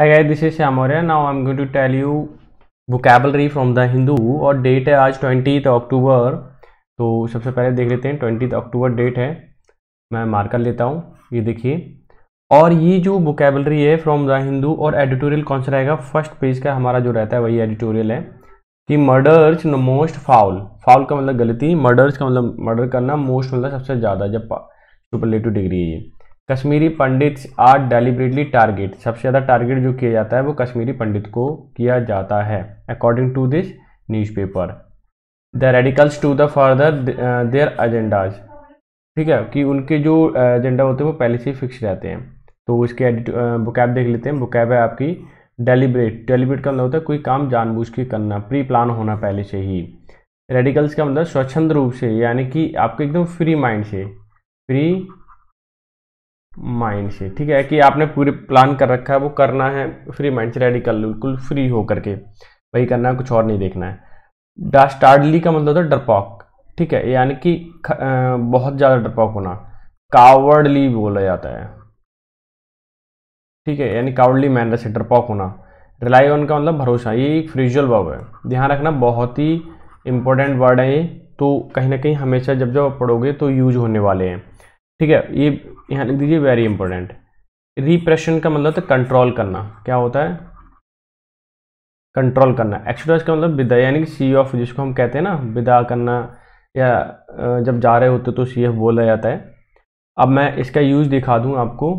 Hi guys, this is now I am going to tell you vocabulary from the Hindu और date है आज twenty October तो सबसे पहले देख लेते हैं ट्वेंटी अक्टूबर डेट है मैं मार्कर लेता हूँ ये देखिए और ये जो वोकेबलरी है फ्रॉम द हिंदू और एडिटोरियल कौन सा रहेगा फर्स्ट पेज का हमारा जो रहता है वही एडिटोरियल है कि मर्डर्स मोस्ट फाउल फाउल का मतलब गलती मर्डर्स का मतलब मर्डर करना मोस्ट मतलब सबसे ज़्यादा जब लेटिव डिग्री है ये Kashmiri Pandit are deliberately target सबसे ज़्यादा टारगेट जो किया जाता है वो कश्मीरी पंडित को किया जाता है according to this newspaper the radicals to the further their agendas ठीक है कि उनके जो एजेंडा uh, होते हैं वो पहले से ही फिक्स रहते हैं तो उसके एडिट बुकैब देख लेते हैं बुकैब है आपकी डेलीबरेट डेलीबरेट का मतलब होता है कोई काम जानबूझ के करना प्री प्लान होना पहले से ही रेडिकल्स का मतलब स्वच्छंद रूप से यानी कि आपके एकदम फ्री माइंड से फ्री माइंड से ठीक है कि आपने पूरे प्लान कर रखा है वो करना है फ्री माइंड से रेडिकल बिल्कुल फ्री हो करके वही करना है कुछ और नहीं देखना है डास्टार्डली का मतलब होता तो है डरपॉक ठीक है यानी कि बहुत ज़्यादा डरपॉक होना कावर्डली बोला जाता है ठीक है यानी कावर्डली मैनर से डरपॉक होना रिलाई ऑन का मतलब भरोसा ये एक फ्रिजुअल वर्ब है ध्यान रखना बहुत ही इंपॉर्टेंट वर्ड है ये तो कहीं ना कहीं हमेशा जब जब पढ़ोगे तो यूज होने वाले हैं ठीक है ये यहाँ लिख दीजिए वेरी इंपॉर्टेंट रिप्रेशन का मतलब कंट्रोल करना क्या होता है कंट्रोल करना एक्सोडस का मतलब विदा यानी कि सी ऑफ जिसको हम कहते हैं ना विदा करना या जब जा रहे होते तो सी एफ बोला जाता है अब मैं इसका यूज दिखा दूँ आपको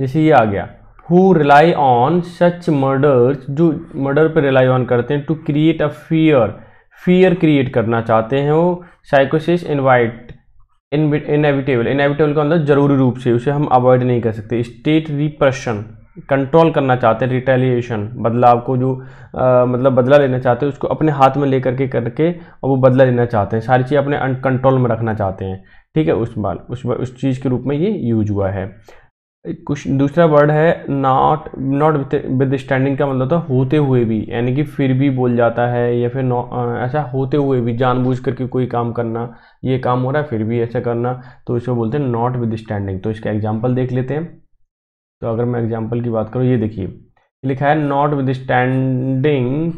जैसे ये आ गया who rely on such murder जो मर्डर पर रिलाई ऑन करते हैं to create a fear fear create करना चाहते हैं वो साइकोसिस इन्वाइट इनएविटेबल इनएविटेबल का अंदर जरूरी रूप से उसे हम अवॉइड नहीं कर सकते स्टेट रिप्रेशन कंट्रोल करना चाहते हैं रिटेलिएशन बदलाव को जो आ, मतलब बदला लेना चाहते हैं उसको अपने हाथ में लेकर के करके और वो बदला लेना चाहते हैं सारी चीज़ अपने कंट्रोल में रखना चाहते हैं ठीक है उस बार उस बार उस चीज़ के रूप में ये यूज हुआ है कुछ दूसरा वर्ड है नॉट नॉट विद स्टैंडिंग का मतलब था तो होते हुए भी यानी कि फिर भी बोल जाता है या फिर ऐसा होते हुए भी जानबूझ करके कोई काम करना ये काम हो रहा है फिर भी ऐसा करना तो इसको बोलते हैं नॉट विद स्टैंडिंग तो इसका एग्जाम्पल देख लेते हैं तो अगर मैं एग्जाम्पल की बात करूँ ये देखिए लिखा है नॉट विद स्टैंडिंग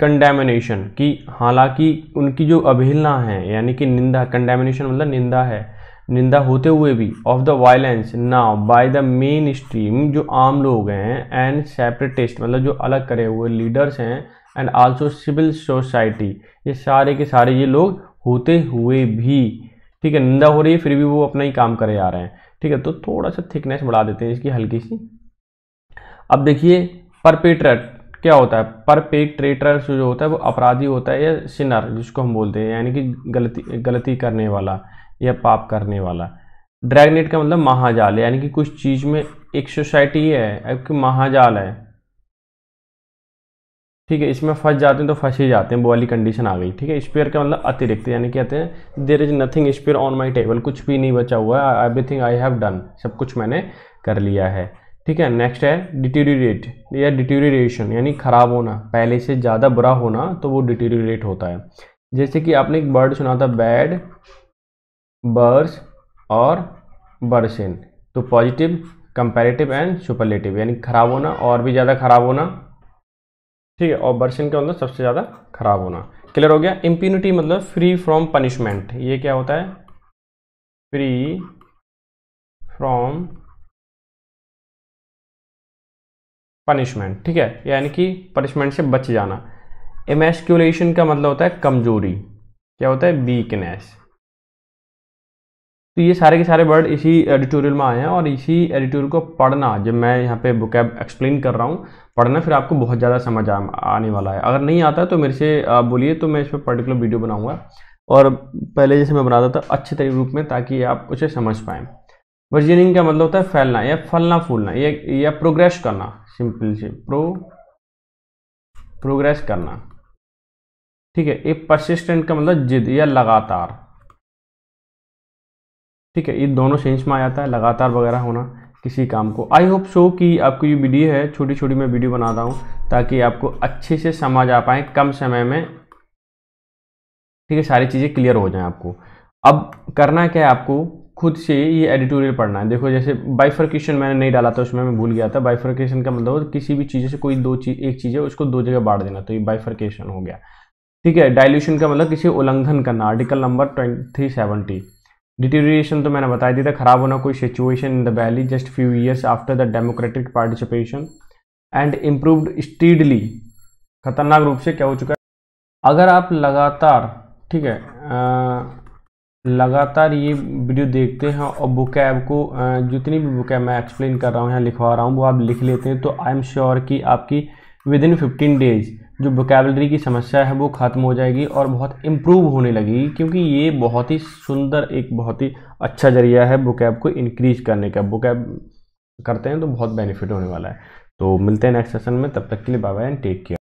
कंडेमिनेशन की हालांकि उनकी जो अवहेलना है यानी कि निंदा कंडेमिनेशन मतलब निंदा है निंदा होते हुए भी of the violence now by the mainstream जो आम लोग हैं एंड सेपरेटिस्ट मतलब जो अलग करे हुए लीडर्स हैं एंड आल्सो सिविल सोसाइटी ये सारे के सारे ये लोग होते हुए भी ठीक है निंदा हो रही है फिर भी वो अपना ही काम करे आ रहे हैं ठीक है तो थोड़ा सा थिकनेस बढ़ा देते हैं इसकी हल्की सी अब देखिए परपेट्रेट क्या होता है परपेट्रेटर जो होता है वो अपराधी होता है या सिनर जिसको हम बोलते हैं यानी कि गलती गलती करने वाला या पाप करने वाला ड्रैगनेट का मतलब महाजाल यानी कि कुछ चीज में एक सोसाइटी है एक महाजाल है ठीक है इसमें फंस जाते हैं तो फंस ही जाते हैं वो वाली कंडीशन आ गई ठीक है स्पेयर का मतलब अतिरिक्त यानी कहते हैं there is nothing spare on my table कुछ भी नहीं बचा हुआ है एवरीथिंग आई हैव डन सब कुछ मैंने कर लिया है ठीक है नेक्स्ट है डिटेरिएट या डिटेरिएशन यानी ख़राब होना पहले से ज़्यादा बुरा होना तो वो डिटेरिएट होता है जैसे कि आपने एक वर्ड सुना था बैड बर्स और बर्सिन तो पॉजिटिव कंपैरेटिव एंड सुपरलेटिव यानी खराब होना और भी ज़्यादा खराब होना ठीक है और बर्सिन के अंदर सबसे ज़्यादा खराब होना क्लियर हो गया इम्प्यूनिटी मतलब फ्री फ्रॉम पनिशमेंट ये क्या होता है फ्री फ्रॉम पनिशमेंट ठीक है यानी कि पनिशमेंट से बच जाना एमेस्क्यूलेशन का मतलब होता है कमजोरी क्या होता है वीकनेस तो ये सारे के सारे वर्ड इसी एडिटोरियल में आए हैं और इसी एडिटोरियल को पढ़ना जब मैं यहाँ पे बुक एक्सप्लेन कर रहा हूँ पढ़ना फिर आपको बहुत ज़्यादा समझ आ, आने वाला है अगर नहीं आता तो मेरे से बोलिए तो मैं इस पर पर्टिकुलर वीडियो बनाऊँगा और पहले जैसे मैं बनाता था अच्छे तरीके रूप में ताकि आप उसे समझ पाएँ वर्जिनिंग का मतलब होता है फैलना या फलना फूलना या या प्रोग्रेस करना सिंपल से प्रो प्रोग्रेस करना ठीक है एक परसिस्टेंट का मतलब जिद या लगातार ठीक है ये दोनों सेंस में आ जाता है लगातार वगैरह होना किसी काम को आई होप सो कि आपको ये वीडियो है छोटी छोटी मैं वीडियो बना रहा हूँ ताकि आपको अच्छे से समझ आ पाए कम समय में ठीक है सारी चीज़ें क्लियर हो जाएं आपको अब करना क्या है आपको खुद से ये एडिटोरियल पढ़ना है देखो जैसे बाइफर्केशन मैंने नहीं डाला था उसमें मैं भूल गया था बाइफर्केशन का मतलब किसी भी चीज़ से कोई दो चीज़ एक चीज़ है उसको दो जगह बांट देना तो ये बाइफर्केशन हो गया ठीक है डाइल्यूशन का मतलब किसी उल्लंघन करना article number three seventy deterioration तो मैंने बता दिया था ख़राब होना कोई situation in the valley just few years after the democratic participation and improved steadily खतरनाक रूप से क्या हो चुका है अगर आप लगातार ठीक है आ, लगातार ये वीडियो देखते हैं और बुक ऐप को जितनी भी बुक ऐप मैं एक्सप्लेन कर रहा हूँ या लिखवा रहा हूँ वो आप लिख लेते हैं तो आई एम श्योर कि आपकी विद इन फिफ्टीन डेज़ जो वोकेबलरी की समस्या है वो ख़त्म हो जाएगी और बहुत इम्प्रूव होने लगेगी क्योंकि ये बहुत ही सुंदर एक बहुत ही अच्छा जरिया है वोकेब को इनक्रीज करने का वोकेब करते हैं तो बहुत बेनिफिट होने वाला है तो मिलते हैं नेक्स्ट सेशन में तब तक के लिए bye bye and take care